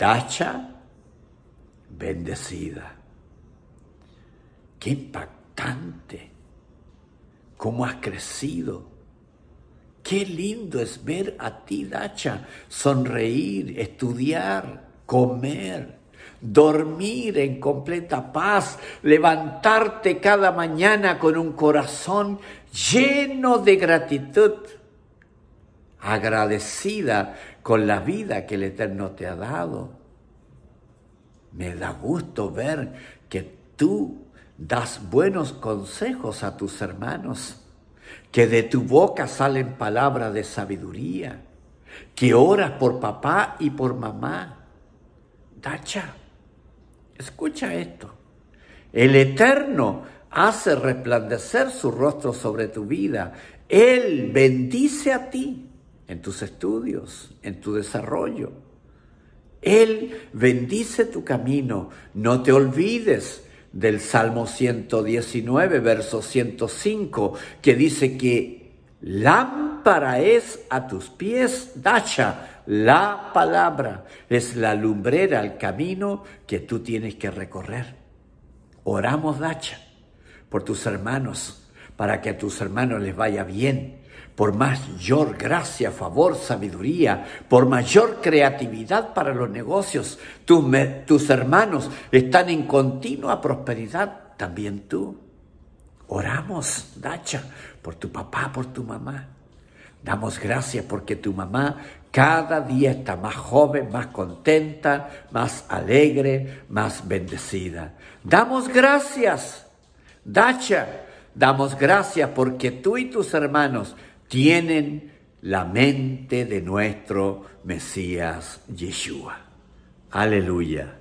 dacha bendecida. Qué impactante, cómo has crecido. Qué lindo es ver a ti, dacha, sonreír, estudiar, comer, dormir en completa paz, levantarte cada mañana con un corazón lleno de gratitud, agradecida con la vida que el Eterno te ha dado. Me da gusto ver que tú das buenos consejos a tus hermanos, que de tu boca salen palabras de sabiduría, que oras por papá y por mamá. Dacha, escucha esto. El Eterno hace resplandecer su rostro sobre tu vida. Él bendice a ti en tus estudios, en tu desarrollo. Él bendice tu camino. No te olvides del Salmo 119, verso 105, que dice que lámpara es a tus pies, dacha, la palabra, es la lumbrera al camino que tú tienes que recorrer. Oramos, dacha, por tus hermanos, para que a tus hermanos les vaya bien por mayor gracia, favor, sabiduría, por mayor creatividad para los negocios. Tus, hermanos están en continua prosperidad, también tú. Oramos, Dacha, por tu papá, por tu mamá. Damos gracias porque tu mamá cada día está más joven, más contenta, más alegre, más bendecida. Damos gracias, Dacha Damos gracias porque tú y tus hermanos tienen la mente de nuestro Mesías Yeshua. Aleluya.